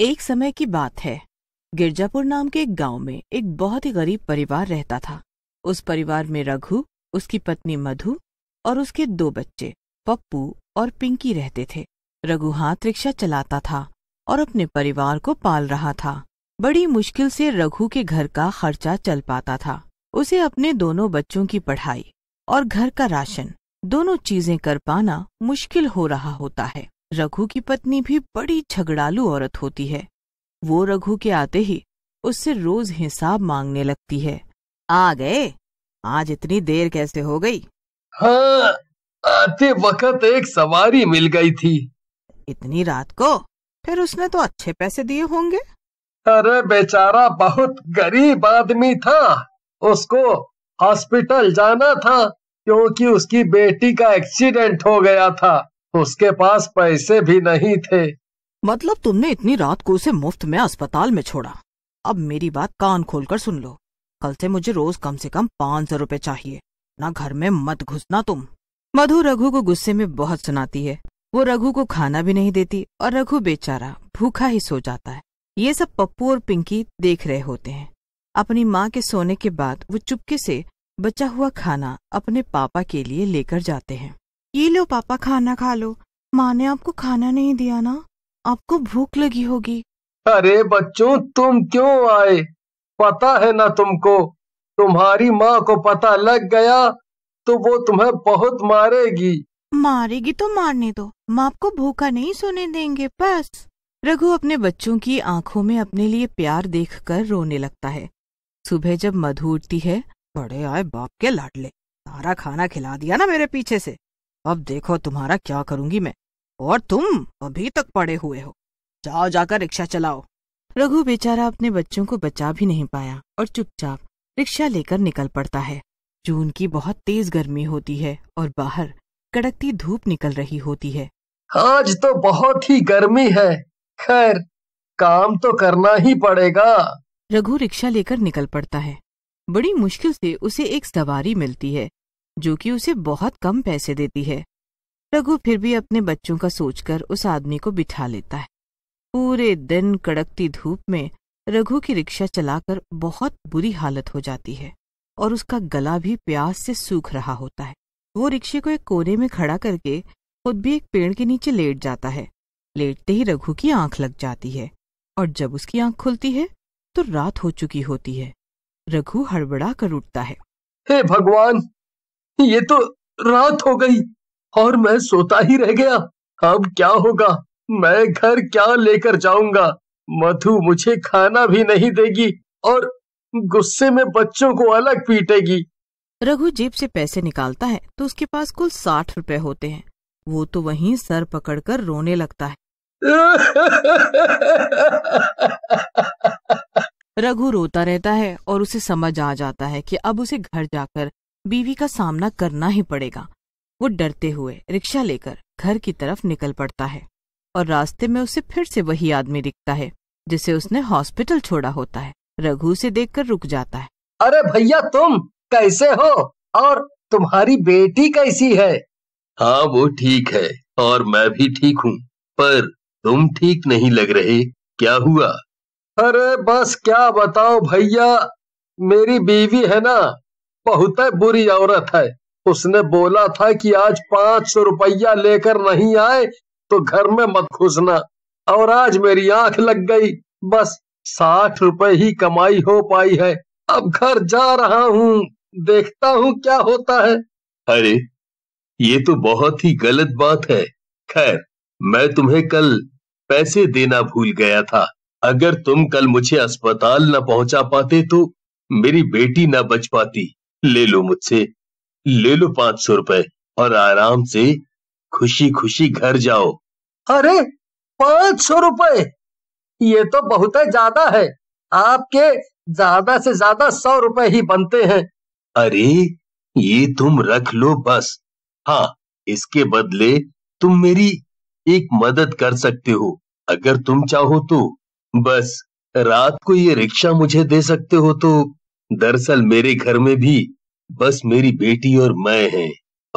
एक समय की बात है गिरजापुर नाम के एक गांव में एक बहुत ही गरीब परिवार रहता था उस परिवार में रघु उसकी पत्नी मधु और उसके दो बच्चे पप्पू और पिंकी रहते थे रघु हाथ रिक्शा चलाता था और अपने परिवार को पाल रहा था बड़ी मुश्किल से रघु के घर का खर्चा चल पाता था उसे अपने दोनों बच्चों की पढ़ाई और घर का राशन दोनों चीजें कर पाना मुश्किल हो रहा होता है रघु की पत्नी भी बड़ी झगड़ालू औरत होती है वो रघु के आते ही उससे रोज हिसाब मांगने लगती है आ गए आज इतनी देर कैसे हो गई हाँ, आते वक्त एक सवारी मिल गई थी इतनी रात को फिर उसने तो अच्छे पैसे दिए होंगे अरे बेचारा बहुत गरीब आदमी था उसको हॉस्पिटल जाना था क्योंकि उसकी बेटी का एक्सीडेंट हो गया था उसके पास पैसे भी नहीं थे मतलब तुमने इतनी रात को उसे मुफ्त में अस्पताल में छोड़ा अब मेरी बात कान खोलकर सुन लो कल से मुझे रोज कम से कम पाँच सौ रूपए चाहिए ना घर में मत घुसना तुम मधु रघु को गुस्से में बहुत सुनाती है वो रघु को खाना भी नहीं देती और रघु बेचारा भूखा ही सो जाता है ये सब पप्पू और पिंकी देख रहे होते हैं अपनी माँ के सोने के बाद वो चुपके से बचा हुआ खाना अपने पापा के लिए लेकर जाते हैं ये लो पापा खाना खा लो माँ ने आपको खाना नहीं दिया ना आपको भूख लगी होगी अरे बच्चों तुम क्यों आए पता है ना तुमको तुम्हारी माँ को पता लग गया तो वो तुम्हें बहुत मारेगी मारेगी तो मारने दो माँ आपको भूखा नहीं सोने देंगे बस रघु अपने बच्चों की आंखों में अपने लिए प्यार देखकर रोने लगता है सुबह जब मधु उठती है बड़े आए बाप के लाडले सारा खाना खिला दिया ना मेरे पीछे से अब देखो तुम्हारा क्या करूंगी मैं और तुम अभी तक पड़े हुए हो जाओ जाकर रिक्शा चलाओ रघु बेचारा अपने बच्चों को बचा भी नहीं पाया और चुपचाप रिक्शा लेकर निकल पड़ता है जून की बहुत तेज गर्मी होती है और बाहर कड़कती धूप निकल रही होती है आज तो बहुत ही गर्मी है खैर काम तो करना ही पड़ेगा रघु रिक्शा लेकर निकल पड़ता है बड़ी मुश्किल से उसे एक सवारी मिलती है जो कि उसे बहुत कम पैसे देती है रघु फिर भी अपने बच्चों का सोचकर उस आदमी को बिठा लेता है पूरे दिन कड़कती धूप में रघु की रिक्शा चलाकर बहुत बुरी हालत हो जाती है और उसका गला भी प्यास से सूख रहा होता है वो रिक्शे को एक कोने में खड़ा करके खुद भी एक पेड़ के नीचे लेट जाता है लेटते ही रघु की आंख लग जाती है और जब उसकी आंख खुलती है तो रात हो चुकी होती है रघु हड़बड़ा कर उठता है हे भगवान ये तो रात हो गई और मैं सोता ही रह गया अब क्या होगा मैं घर क्या लेकर जाऊंगा मधु मुझे खाना भी नहीं देगी और गुस्से में बच्चों को अलग पीटेगी रघु जेब से पैसे निकालता है तो उसके पास कुल साठ रुपए होते हैं वो तो वहीं सर पकड़कर रोने लगता है रघु रोता रहता है और उसे समझ आ जाता है कि अब उसे घर जाकर बीवी का सामना करना ही पड़ेगा वो डरते हुए रिक्शा लेकर घर की तरफ निकल पड़ता है और रास्ते में उसे फिर से वही आदमी दिखता है जिसे उसने हॉस्पिटल छोड़ा होता है रघु देख देखकर रुक जाता है अरे भैया तुम कैसे हो और तुम्हारी बेटी कैसी है हाँ वो ठीक है और मैं भी ठीक हूँ पर तुम ठीक नहीं लग रहे क्या हुआ अरे बस क्या बताओ भैया मेरी बीवी है ना बहुत बुरी औरत है उसने बोला था कि आज पांच सौ रुपया लेकर नहीं आए तो घर में मत घुसना और आज मेरी आंख लग गई बस साठ रुपए ही कमाई हो पाई है अब घर जा रहा हूँ देखता हूँ क्या होता है अरे ये तो बहुत ही गलत बात है खैर मैं तुम्हें कल पैसे देना भूल गया था अगर तुम कल मुझे अस्पताल न पहुंचा पाते तो मेरी बेटी न बच पाती ले लो मुझसे ले लो पांच सौ रुपए और आराम से खुशी खुशी घर जाओ अरे पांच सौ रुपए ये तो बहुत ज्यादा है आपके ज्यादा से ज्यादा सौ रुपए ही बनते हैं अरे ये तुम रख लो बस हाँ इसके बदले तुम मेरी एक मदद कर सकते हो अगर तुम चाहो तो बस रात को ये रिक्शा मुझे दे सकते हो तो दरअसल मेरे घर में भी बस मेरी बेटी और मैं हैं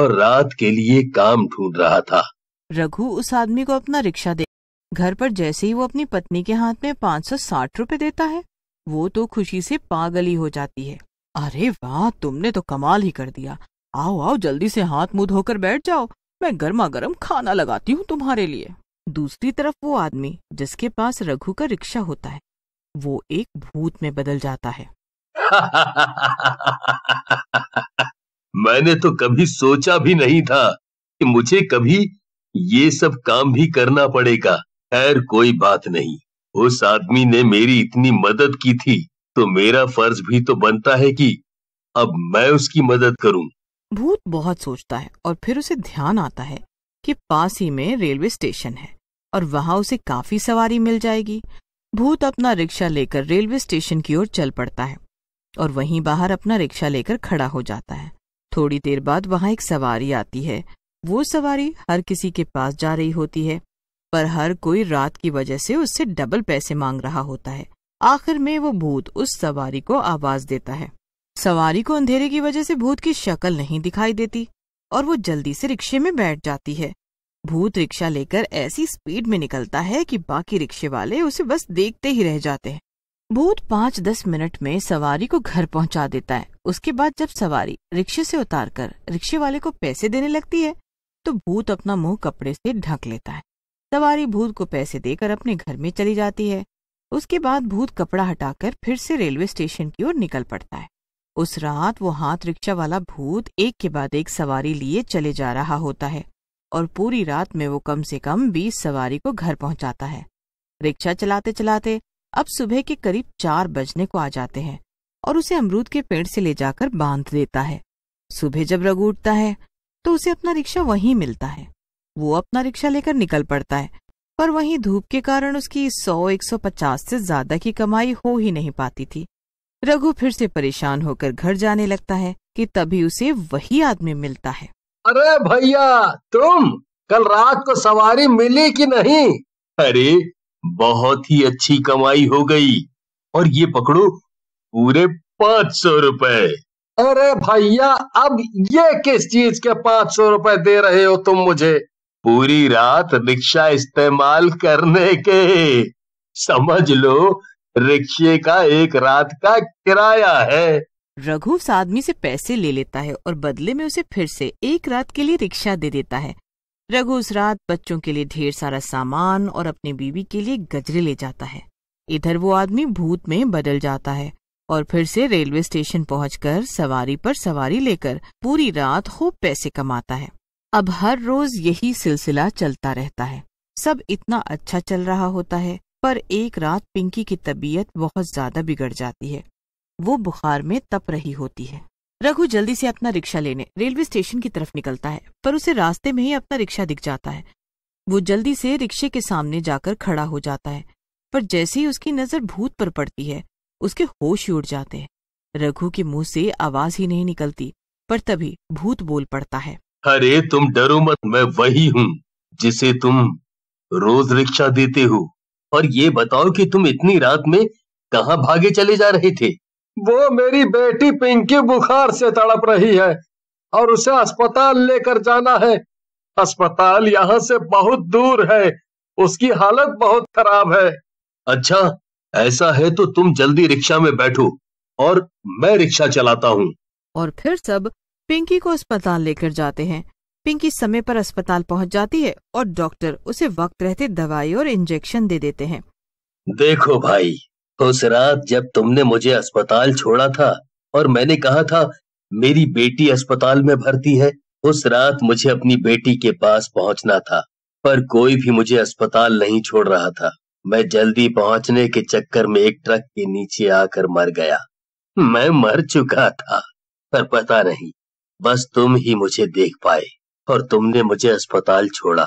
और रात के लिए काम ढूंढ रहा था रघु उस आदमी को अपना रिक्शा दे घर पर जैसे ही वो अपनी पत्नी के हाथ में पाँच सौ साठ रूपए देता है वो तो खुशी से पागल ही हो जाती है अरे वाह तुमने तो कमाल ही कर दिया आओ आओ जल्दी से हाथ मुंह धोकर बैठ जाओ मैं गर्मा गर्म खाना लगाती हूँ तुम्हारे लिए दूसरी तरफ वो आदमी जिसके पास रघु का रिक्शा होता है वो एक भूत में बदल जाता है मैंने तो कभी सोचा भी नहीं था कि मुझे कभी ये सब काम भी करना पड़ेगा खैर कोई बात नहीं उस आदमी ने मेरी इतनी मदद की थी तो मेरा फर्ज भी तो बनता है कि अब मैं उसकी मदद करूं। भूत बहुत सोचता है और फिर उसे ध्यान आता है कि पास ही में रेलवे स्टेशन है और वहाँ उसे काफी सवारी मिल जाएगी भूत अपना रिक्शा लेकर रेलवे स्टेशन की ओर चल पड़ता है और वहीं बाहर अपना रिक्शा लेकर खड़ा हो जाता है थोड़ी देर बाद वहां एक सवारी आती है वो सवारी हर किसी के पास जा रही होती है पर हर कोई रात की वजह से उससे डबल पैसे मांग रहा होता है आखिर में वो भूत उस सवारी को आवाज देता है सवारी को अंधेरे की वजह से भूत की शक्ल नहीं दिखाई देती और वो जल्दी से रिक्शे में बैठ जाती है भूत रिक्शा लेकर ऐसी स्पीड में निकलता है कि बाकी रिक्शे वाले उसे बस देखते ही रह जाते हैं भूत पाँच दस मिनट में सवारी को घर पहुंचा देता है उसके बाद जब सवारी रिक्शे से उतारकर रिक्शे वाले को पैसे देने लगती है तो भूत अपना मुंह कपड़े से ढक लेता है सवारी भूत को पैसे देकर अपने घर में चली जाती है उसके बाद भूत कपड़ा हटाकर फिर से रेलवे स्टेशन की ओर निकल पड़ता है उस रात वो हाथ रिक्शा वाला भूत एक के बाद एक सवारी लिए चले जा रहा होता है और पूरी रात में वो कम से कम बीस सवारी को घर पहुंचाता है रिक्शा चलाते चलाते अब सुबह के करीब चार बजने को आ जाते हैं और उसे अमरूद के पेड़ से ले जाकर बांध देता है सुबह जब रघु उठता है तो उसे अपना रिक्शा वहीं मिलता है वो अपना रिक्शा लेकर निकल पड़ता है पर वहीं धूप के कारण उसकी सौ एक सौ पचास से ज्यादा की कमाई हो ही नहीं पाती थी रघु फिर से परेशान होकर घर जाने लगता है कि तभी उसे वही आदमी मिलता है अरे भैया तुम कल रात को सवारी मिली कि नहीं अरे बहुत ही अच्छी कमाई हो गई और ये पकड़ो पूरे पाँच सौ रुपए अरे भैया अब ये किस चीज के पाँच सौ रुपए दे रहे हो तुम मुझे पूरी रात रिक्शा इस्तेमाल करने के समझ लो रिक्शे का एक रात का किराया है रघु उस आदमी से पैसे ले लेता है और बदले में उसे फिर से एक रात के लिए रिक्शा दे देता है रघु उस रात बच्चों के लिए ढेर सारा सामान और अपनी बीवी के लिए गजरे ले जाता है इधर वो आदमी भूत में बदल जाता है और फिर से रेलवे स्टेशन पहुंचकर सवारी पर सवारी लेकर पूरी रात खूब पैसे कमाता है अब हर रोज यही सिलसिला चलता रहता है सब इतना अच्छा चल रहा होता है पर एक रात पिंकी की तबीयत बहुत ज्यादा बिगड़ जाती है वो बुखार में तप रही होती है रघु जल्दी से अपना रिक्शा लेने रेलवे स्टेशन की तरफ निकलता है पर उसे रास्ते में ही अपना रिक्शा दिख जाता है वो जल्दी से रिक्शे के सामने जाकर खड़ा हो जाता है पर जैसे ही उसकी नजर भूत पर पड़ती है उसके होश उड़ जाते हैं रघु के मुंह से आवाज ही नहीं निकलती पर तभी भूत बोल पड़ता है अरे तुम डरो मत मैं वही हूँ जिसे तुम रोज रिक्शा देते हो और ये बताओ कि तुम इतनी रात में कहाँ भागे चले जा रहे थे वो मेरी बेटी पिंकी बुखार से तड़प रही है और उसे अस्पताल लेकर जाना है अस्पताल यहाँ से बहुत दूर है उसकी हालत बहुत खराब है अच्छा ऐसा है तो तुम जल्दी रिक्शा में बैठो और मैं रिक्शा चलाता हूँ और फिर सब पिंकी को अस्पताल लेकर जाते हैं पिंकी समय पर अस्पताल पहुँच जाती है और डॉक्टर उसे वक्त रहते दवाई और इंजेक्शन दे देते हैं देखो भाई उस रात जब तुमने मुझे अस्पताल छोड़ा था और मैंने कहा था मेरी बेटी अस्पताल में भर्ती है उस रात मुझे अपनी बेटी के पास पहुंचना था पर कोई भी मुझे अस्पताल नहीं छोड़ रहा था मैं जल्दी पहुंचने के चक्कर में एक ट्रक के नीचे आकर मर गया मैं मर चुका था पर पता नहीं बस तुम ही मुझे देख पाए और तुमने मुझे अस्पताल छोड़ा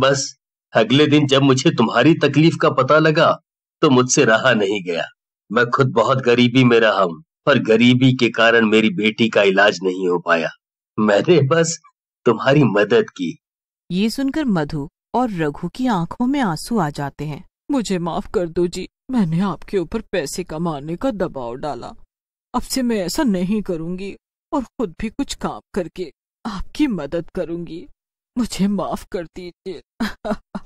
बस अगले दिन जब मुझे तुम्हारी तकलीफ का पता लगा तो मुझसे रहा नहीं गया मैं खुद बहुत गरीबी में रहा हूँ पर गरीबी के कारण मेरी बेटी का इलाज नहीं हो पाया मैंने बस तुम्हारी मदद की ये सुनकर मधु और रघु की आंखों में आंसू आ जाते हैं मुझे माफ कर दो जी मैंने आपके ऊपर पैसे कमाने का दबाव डाला अब से मैं ऐसा नहीं करूंगी और खुद भी कुछ काम करके आपकी मदद करूंगी मुझे माफ कर दीजिए